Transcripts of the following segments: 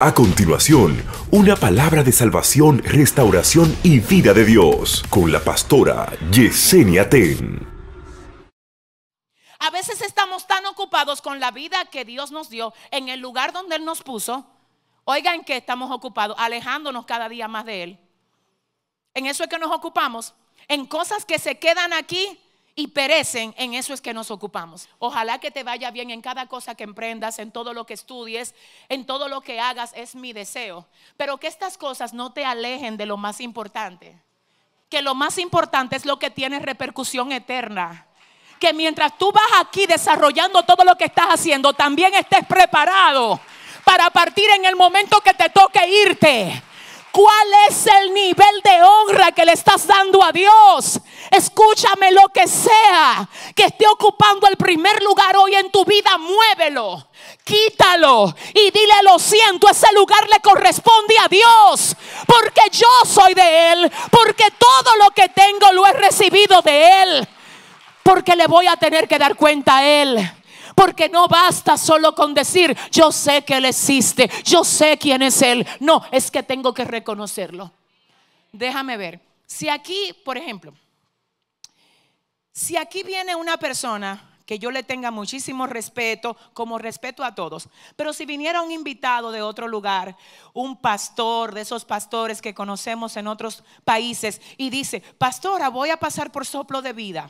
A continuación, una palabra de salvación, restauración y vida de Dios con la pastora Yesenia Ten. A veces estamos tan ocupados con la vida que Dios nos dio en el lugar donde Él nos puso. Oigan qué estamos ocupados, alejándonos cada día más de Él. En eso es que nos ocupamos, en cosas que se quedan aquí y perecen, en eso es que nos ocupamos. Ojalá que te vaya bien en cada cosa que emprendas, en todo lo que estudies, en todo lo que hagas, es mi deseo. Pero que estas cosas no te alejen de lo más importante. Que lo más importante es lo que tiene repercusión eterna que mientras tú vas aquí desarrollando todo lo que estás haciendo, también estés preparado para partir en el momento que te toque irte. ¿Cuál es el nivel de honra que le estás dando a Dios? Escúchame lo que sea que esté ocupando el primer lugar hoy en tu vida, muévelo. Quítalo y dile lo siento, ese lugar le corresponde a Dios, porque yo soy de Él, porque todo lo que tengo lo he recibido de Él, porque le voy a tener que dar cuenta a Él. Porque no basta solo con decir, yo sé que Él existe, yo sé quién es Él. No, es que tengo que reconocerlo. Déjame ver. Si aquí, por ejemplo, si aquí viene una persona que yo le tenga muchísimo respeto, como respeto a todos. Pero si viniera un invitado de otro lugar, un pastor, de esos pastores que conocemos en otros países, y dice, pastora, voy a pasar por soplo de vida,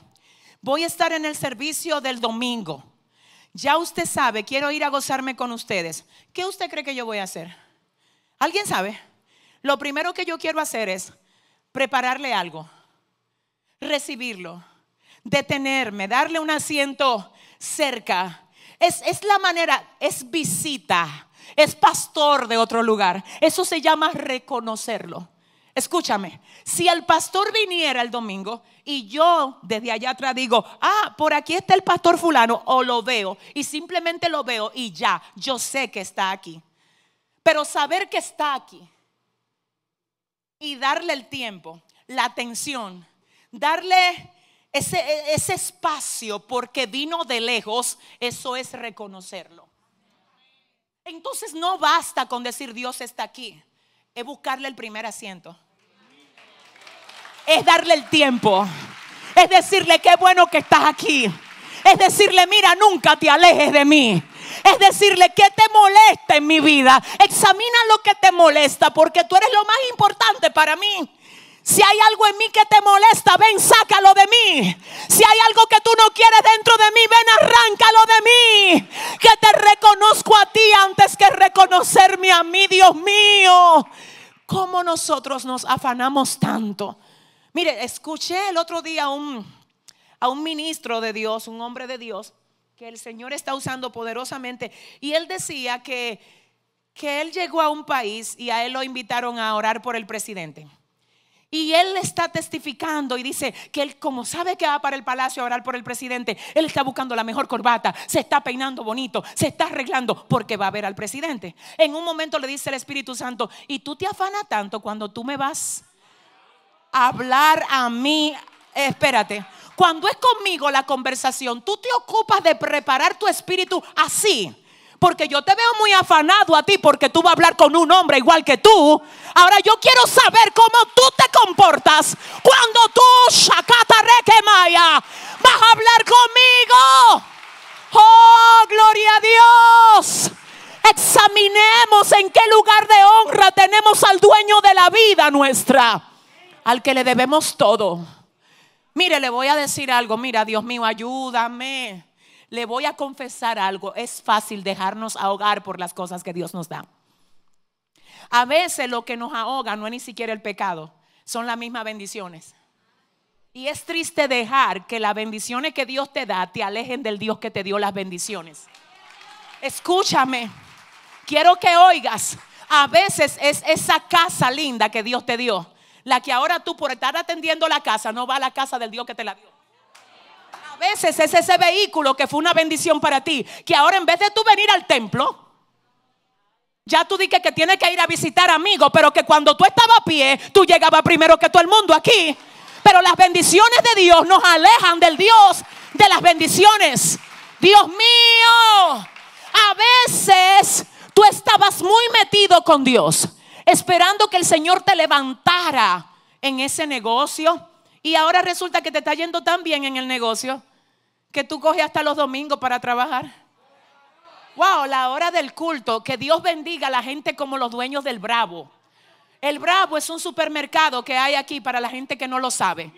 voy a estar en el servicio del domingo. Ya usted sabe, quiero ir a gozarme con ustedes. ¿Qué usted cree que yo voy a hacer? ¿Alguien sabe? Lo primero que yo quiero hacer es prepararle algo, recibirlo, detenerme, darle un asiento cerca. Es, es la manera, es visita, es pastor de otro lugar. Eso se llama reconocerlo. Escúchame, si el pastor viniera el domingo y yo desde allá atrás digo, ah, por aquí está el pastor fulano, o lo veo, y simplemente lo veo y ya, yo sé que está aquí. Pero saber que está aquí y darle el tiempo, la atención, darle ese, ese espacio porque vino de lejos, eso es reconocerlo. Entonces no basta con decir Dios está aquí, es buscarle el primer asiento es darle el tiempo. Es decirle, qué bueno que estás aquí. Es decirle, mira, nunca te alejes de mí. Es decirle, ¿qué te molesta en mi vida? Examina lo que te molesta, porque tú eres lo más importante para mí. Si hay algo en mí que te molesta, ven, sácalo de mí. Si hay algo que tú no quieres dentro de mí, ven, arráncalo de mí. Que te reconozco a ti antes que reconocerme a mí, Dios mío. ¿Cómo nosotros nos afanamos tanto? Mire, escuché el otro día a un, a un ministro de Dios, un hombre de Dios, que el Señor está usando poderosamente, y él decía que, que él llegó a un país y a él lo invitaron a orar por el presidente. Y él está testificando y dice que él, como sabe que va para el palacio a orar por el presidente, él está buscando la mejor corbata, se está peinando bonito, se está arreglando porque va a ver al presidente. En un momento le dice el Espíritu Santo, y tú te afanas tanto cuando tú me vas hablar a mí. Espérate. Cuando es conmigo la conversación, tú te ocupas de preparar tu espíritu así. Porque yo te veo muy afanado a ti porque tú vas a hablar con un hombre igual que tú. Ahora yo quiero saber cómo tú te comportas cuando tú, Shakata Rekemaya, vas a hablar conmigo. Oh, gloria a Dios. Examinemos en qué lugar de honra tenemos al dueño de la vida nuestra al que le debemos todo. Mire, le voy a decir algo, mira, Dios mío, ayúdame. Le voy a confesar algo, es fácil dejarnos ahogar por las cosas que Dios nos da. A veces lo que nos ahoga no es ni siquiera el pecado, son las mismas bendiciones. Y es triste dejar que las bendiciones que Dios te da te alejen del Dios que te dio las bendiciones. Escúchame, quiero que oigas, a veces es esa casa linda que Dios te dio la que ahora tú por estar atendiendo la casa no va a la casa del Dios que te la dio. A veces es ese vehículo que fue una bendición para ti, que ahora en vez de tú venir al templo, ya tú dije que tienes que ir a visitar amigos, pero que cuando tú estabas a pie, tú llegabas primero que todo el mundo aquí. Pero las bendiciones de Dios nos alejan del Dios de las bendiciones. Dios mío, a veces tú estabas muy metido con Dios esperando que el Señor te levantara en ese negocio. Y ahora resulta que te está yendo tan bien en el negocio que tú coges hasta los domingos para trabajar. Wow, la hora del culto. Que Dios bendiga a la gente como los dueños del Bravo. El Bravo es un supermercado que hay aquí para la gente que no lo sabe.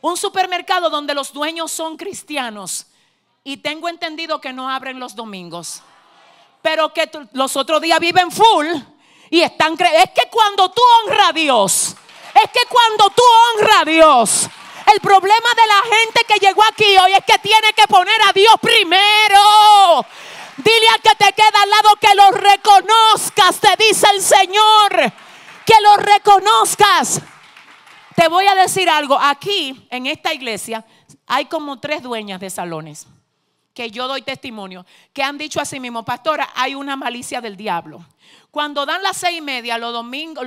Un supermercado donde los dueños son cristianos. Y tengo entendido que no abren los domingos. Pero que los otros días viven full y están creyendo. Es que cuando tú honras a Dios, es que cuando tú honras a Dios, el problema de la gente que llegó aquí hoy es que tiene que poner a Dios primero. Dile al que te queda al lado que lo reconozcas, te dice el Señor. Que lo reconozcas. Te voy a decir algo. Aquí, en esta iglesia, hay como tres dueñas de salones que yo doy testimonio, que han dicho a sí mismo, pastora, hay una malicia del diablo. Cuando dan las seis y media, los domingos,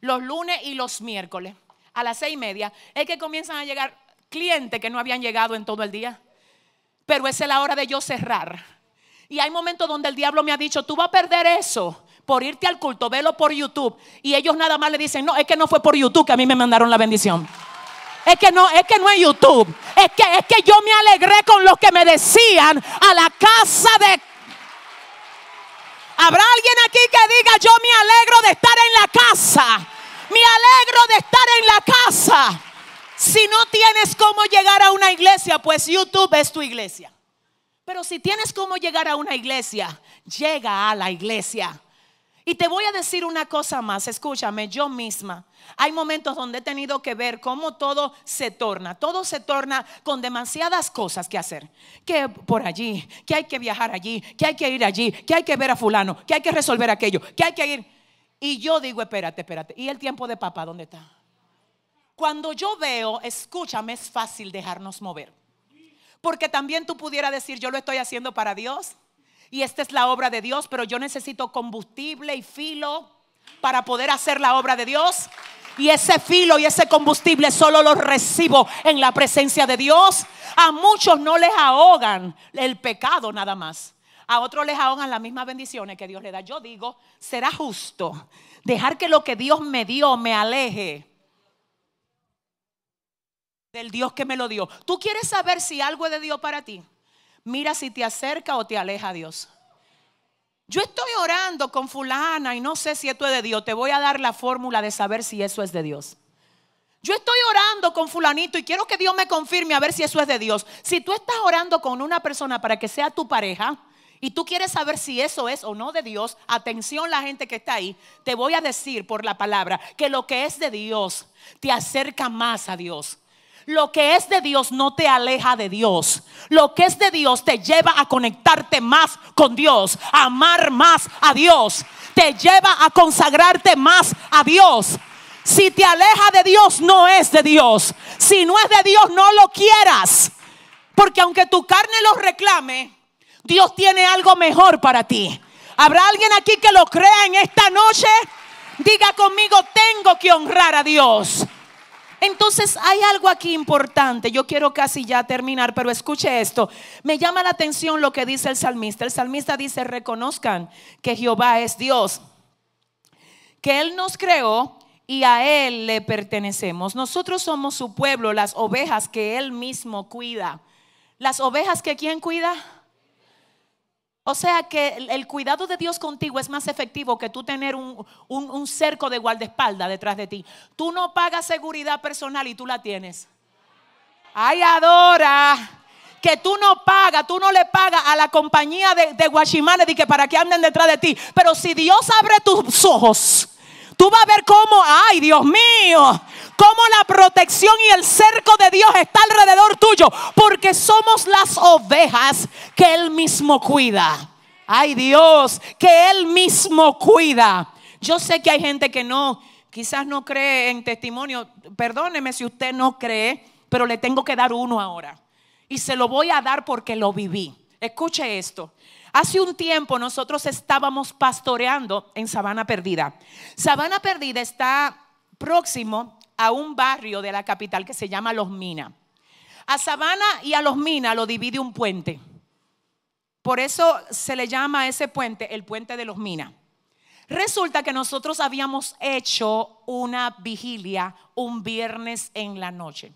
los, lunes y los miércoles, a las seis y media, es que comienzan a llegar clientes que no habían llegado en todo el día. Pero es la hora de yo cerrar. Y hay momentos donde el diablo me ha dicho, tú vas a perder eso por irte al culto, velo por YouTube. Y ellos nada más le dicen, no, es que no fue por YouTube que a mí me mandaron la bendición es que no, es que no es YouTube. Es que, es que yo me alegré con los que me decían a la casa de Habrá alguien aquí que diga, yo me alegro de estar en la casa. Me alegro de estar en la casa. Si no tienes cómo llegar a una iglesia, pues YouTube es tu iglesia. Pero si tienes cómo llegar a una iglesia, llega a la iglesia. Y te voy a decir una cosa más, escúchame, yo misma. Hay momentos donde he tenido que ver cómo todo se torna. Todo se torna con demasiadas cosas que hacer. Que por allí, que hay que viajar allí, que hay que ir allí, que hay que ver a fulano, que hay que resolver aquello, que hay que ir. Y yo digo, espérate, espérate. ¿Y el tiempo de papá dónde está? Cuando yo veo, escúchame, es fácil dejarnos mover. Porque también tú pudieras decir, yo lo estoy haciendo para Dios y esta es la obra de Dios, pero yo necesito combustible y filo para poder hacer la obra de Dios. Y ese filo y ese combustible solo lo recibo en la presencia de Dios. A muchos no les ahogan el pecado nada más. A otros les ahogan las mismas bendiciones que Dios le da. Yo digo, será justo dejar que lo que Dios me dio me aleje del Dios que me lo dio. ¿Tú quieres saber si algo es de Dios para ti? Mira si te acerca o te aleja a Dios. Yo estoy orando con fulana y no sé si esto es de Dios. Te voy a dar la fórmula de saber si eso es de Dios. Yo estoy orando con fulanito y quiero que Dios me confirme a ver si eso es de Dios. Si tú estás orando con una persona para que sea tu pareja y tú quieres saber si eso es o no de Dios, atención la gente que está ahí, te voy a decir por la palabra que lo que es de Dios te acerca más a Dios. Lo que es de Dios no te aleja de Dios. Lo que es de Dios te lleva a conectarte más con Dios, amar más a Dios. Te lleva a consagrarte más a Dios. Si te aleja de Dios, no es de Dios. Si no es de Dios, no lo quieras. Porque aunque tu carne lo reclame, Dios tiene algo mejor para ti. ¿Habrá alguien aquí que lo crea en esta noche? Diga conmigo, tengo que honrar a Dios. Entonces hay algo aquí importante. Yo quiero casi ya terminar, pero escuche esto. Me llama la atención lo que dice el salmista. El salmista dice, reconozcan que Jehová es Dios, que Él nos creó y a Él le pertenecemos. Nosotros somos su pueblo, las ovejas que Él mismo cuida. Las ovejas que quién cuida? O sea que el, cuidado de Dios contigo es más efectivo que tú tener un, un, cerco de guardaespaldas detrás de ti. Tú no pagas seguridad personal y tú la tienes. Ay, adora. Que tú no pagas, tú no le pagas a la compañía de, de guachimanes que para que anden detrás de ti. Pero si Dios abre tus ojos, tú vas a ver cómo, ay, Dios mío, cómo la protección y el cerco de Dios está alrededor tuyo, porque somos las ovejas que Él mismo cuida. Ay Dios, que Él mismo cuida. Yo sé que hay gente que no, quizás no cree en testimonio. Perdóneme si usted no cree, pero le tengo que dar uno ahora. Y se lo voy a dar porque lo viví. Escuche esto. Hace un tiempo nosotros estábamos pastoreando en Sabana Perdida. Sabana Perdida está próximo a un barrio de la capital que se llama Los Minas. A Sabana y a Los Minas lo divide un puente. Por eso se le llama a ese puente el puente de Los Minas. Resulta que nosotros habíamos hecho una vigilia un viernes en la noche.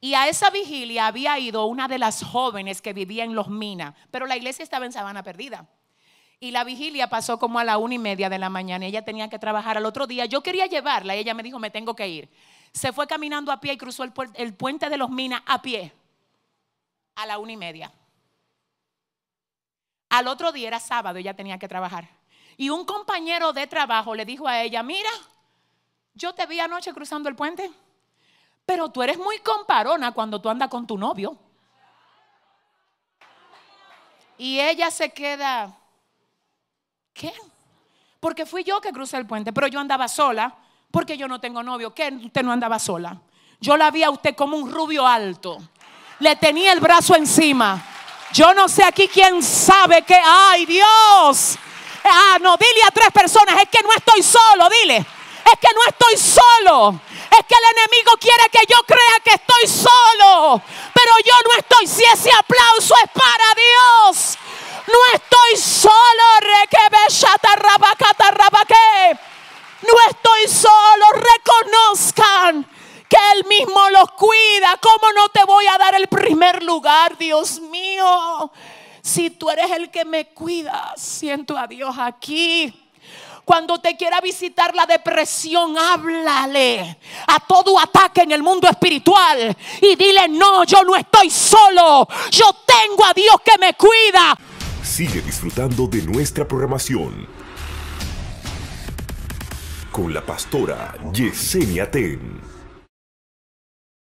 Y a esa vigilia había ido una de las jóvenes que vivía en Los Minas, pero la iglesia estaba en Sabana Perdida. Y la vigilia pasó como a la una y media de la mañana. Ella tenía que trabajar al otro día. Yo quería llevarla y ella me dijo, me tengo que ir. Se fue caminando a pie y cruzó el, puente de los minas a pie a la una y media. Al otro día era sábado, ella tenía que trabajar. Y un compañero de trabajo le dijo a ella, mira, yo te vi anoche cruzando el puente, pero tú eres muy comparona cuando tú andas con tu novio. Y ella se queda, ¿Qué? Porque fui yo que crucé el puente, pero yo andaba sola, porque yo no tengo novio. ¿Qué? Usted no andaba sola. Yo la vi a usted como un rubio alto. Le tenía el brazo encima. Yo no sé aquí quién sabe que, ay Dios. Ah, no, dile a tres personas, es que no estoy solo, dile. Es que no estoy solo. Es que el enemigo quiere que yo crea que estoy solo. Pero yo no estoy. Si ese aplauso es para Dios. No estoy solo, No estoy solo, reconozcan que Él mismo los cuida. ¿Cómo no te voy a dar el primer lugar, Dios mío? Si tú eres el que me cuida, siento a Dios aquí. Cuando te quiera visitar la depresión, háblale a todo ataque en el mundo espiritual y dile, no, yo no estoy solo, yo tengo a Dios que me cuida. Sigue disfrutando de nuestra programación con la pastora Yesenia Ten.